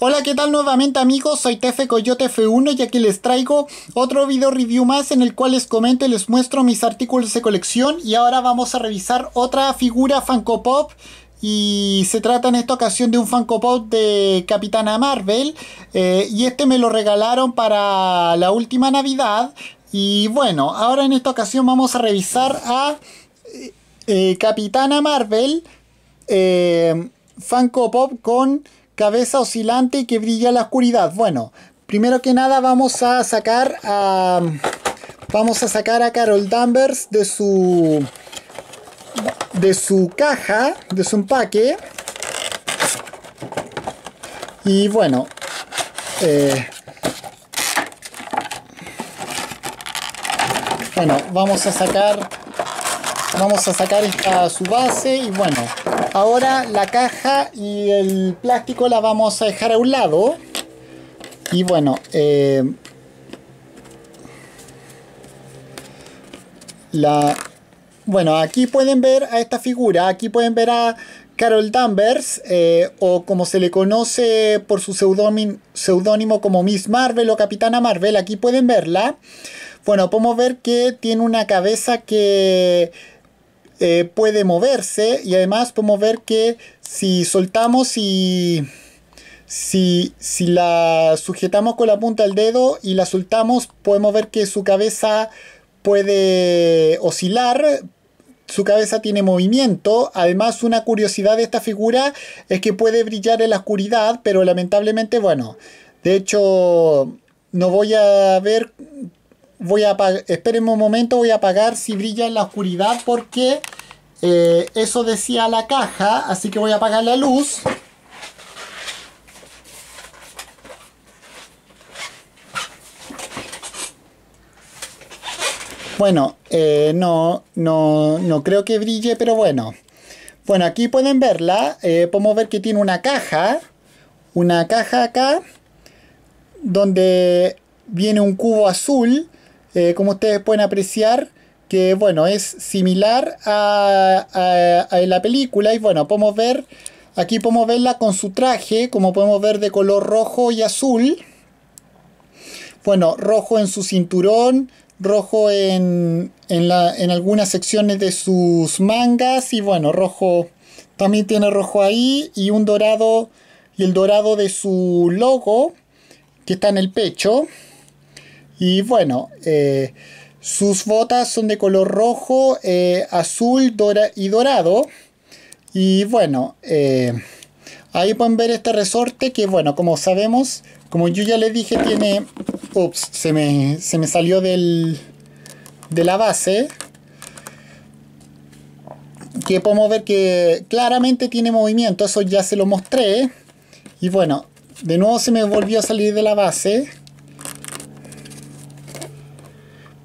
Hola, ¿qué tal nuevamente amigos? Soy Tefe Coyote F1 y aquí les traigo otro video review más en el cual les comento y les muestro mis artículos de colección y ahora vamos a revisar otra figura Funko Pop y se trata en esta ocasión de un Funko Pop de Capitana Marvel eh, y este me lo regalaron para la última Navidad y bueno, ahora en esta ocasión vamos a revisar a eh, eh, Capitana Marvel eh, Funko Pop con cabeza oscilante y que brilla la oscuridad. Bueno, primero que nada vamos a sacar a... Vamos a sacar a Carol Danvers de su... De su caja, de su empaque. Y bueno... Eh, bueno, vamos a sacar vamos a sacar esta su base y bueno ahora la caja y el plástico la vamos a dejar a un lado y bueno eh, la bueno aquí pueden ver a esta figura aquí pueden ver a Carol Danvers, eh, o como se le conoce por su pseudónimo como Miss Marvel o Capitana Marvel, aquí pueden verla. Bueno, podemos ver que tiene una cabeza que eh, puede moverse y además podemos ver que si soltamos y si, si la sujetamos con la punta del dedo y la soltamos podemos ver que su cabeza puede oscilar su cabeza tiene movimiento. Además, una curiosidad de esta figura es que puede brillar en la oscuridad, pero lamentablemente, bueno, de hecho, no voy a ver voy a apagar, espérenme un momento, voy a apagar si brilla en la oscuridad porque eh, eso decía la caja, así que voy a apagar la luz. Bueno, eh, no, no, no creo que brille, pero bueno. Bueno, aquí pueden verla. Eh, podemos ver que tiene una caja. Una caja acá. Donde viene un cubo azul. Eh, como ustedes pueden apreciar, que bueno, es similar a, la película y bueno, podemos ver, aquí podemos verla con su traje, como podemos ver de color rojo y azul. Bueno, rojo en su cinturón, rojo en, en algunas secciones de sus mangas y bueno, rojo, también tiene rojo ahí y un dorado y el dorado de su logo que está en el pecho. Y bueno, eh, sus botas son de color rojo, eh, azul y dorado. Y bueno, eh, ahí pueden ver este resorte que bueno, como sabemos, como yo ya les dije, tiene... Ups, se me, se me salió del, de la base. Que podemos ver que claramente tiene movimiento, eso ya se lo mostré. Y bueno, de nuevo se me volvió a salir de la base.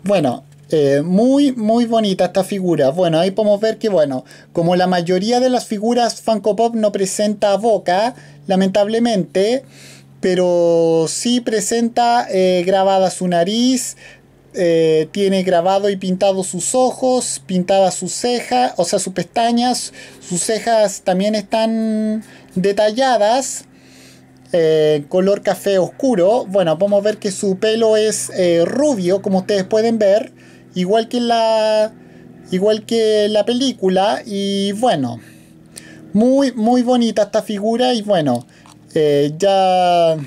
Bueno, eh, muy, muy bonita esta figura. Bueno, ahí podemos ver que, bueno, como la mayoría de las figuras Funko Pop no presenta boca, lamentablemente, pero sí presenta eh, grabada su nariz, eh, tiene grabado y pintado sus ojos, pintada sus cejas, o sea, sus pestañas, sus cejas también están detalladas. Eh, color café oscuro. Bueno, podemos ver que su pelo es eh, rubio, como ustedes pueden ver, igual que la, igual que la película. Y bueno, muy, muy bonita esta figura. Y bueno, eh, ya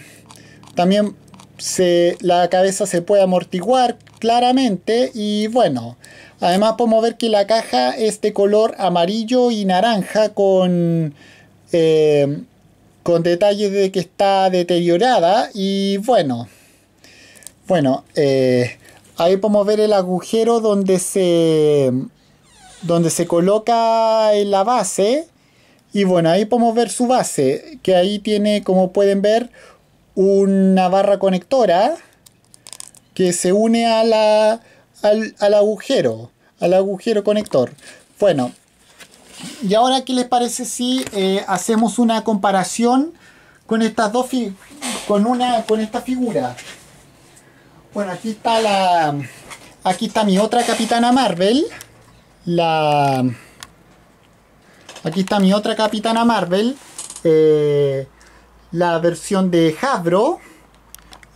también se, la cabeza se puede amortiguar claramente. Y bueno, además podemos ver que la caja es de color amarillo y naranja con con detalles de que está deteriorada y bueno, bueno, eh, ahí podemos ver el agujero donde se, donde se coloca la base y bueno, ahí podemos ver su base, que ahí tiene, como pueden ver, una barra conectora que se une a la, al, al agujero, al agujero conector. Bueno, y ahora, ¿qué les parece si eh, hacemos una comparación con estas dos con una con esta figura? Bueno, aquí está la aquí está mi otra Capitana Marvel, la aquí está mi otra Capitana Marvel, eh, la versión de Hasbro.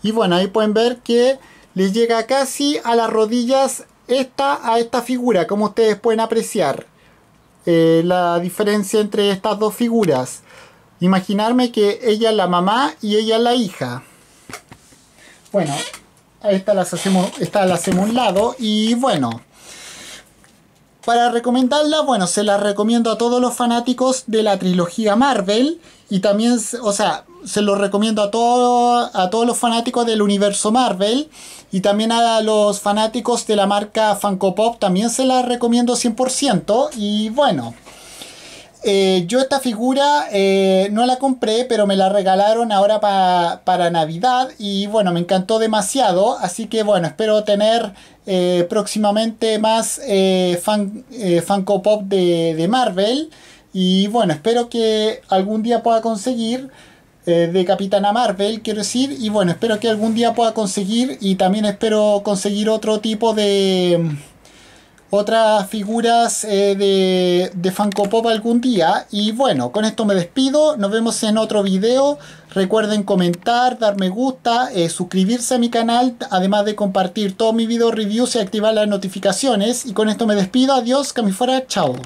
Y bueno, ahí pueden ver que le llega casi a las rodillas esta a esta figura, como ustedes pueden apreciar. Eh, la diferencia entre estas dos figuras. Imaginarme que ella es la mamá y ella es la hija. Bueno, a esta las hacemos, esta la hacemos un lado y bueno, para recomendarla, bueno, se la recomiendo a todos los fanáticos de la trilogía Marvel y también, o sea, se lo recomiendo a, a todos los fanáticos del universo Marvel y también a los fanáticos de la marca Funko Pop, también se la recomiendo 100% y bueno. Eh, yo esta figura eh, no la compré, pero me la regalaron ahora para Navidad y bueno, me encantó demasiado, así que bueno, espero tener eh, próximamente más fan, Funko Pop de, de, Marvel y bueno, espero que algún día pueda conseguir de Capitana Marvel, quiero decir, y bueno, espero que algún día pueda conseguir y también espero conseguir otro tipo de otras figuras eh, de, de Funko Pop algún día. Y bueno, con esto me despido. Nos vemos en otro video. Recuerden comentar, dar me gusta, eh, suscribirse a mi canal, además de compartir todos mis video reviews y activar las notificaciones. Y con esto me despido. Adiós, que fuera. Chao.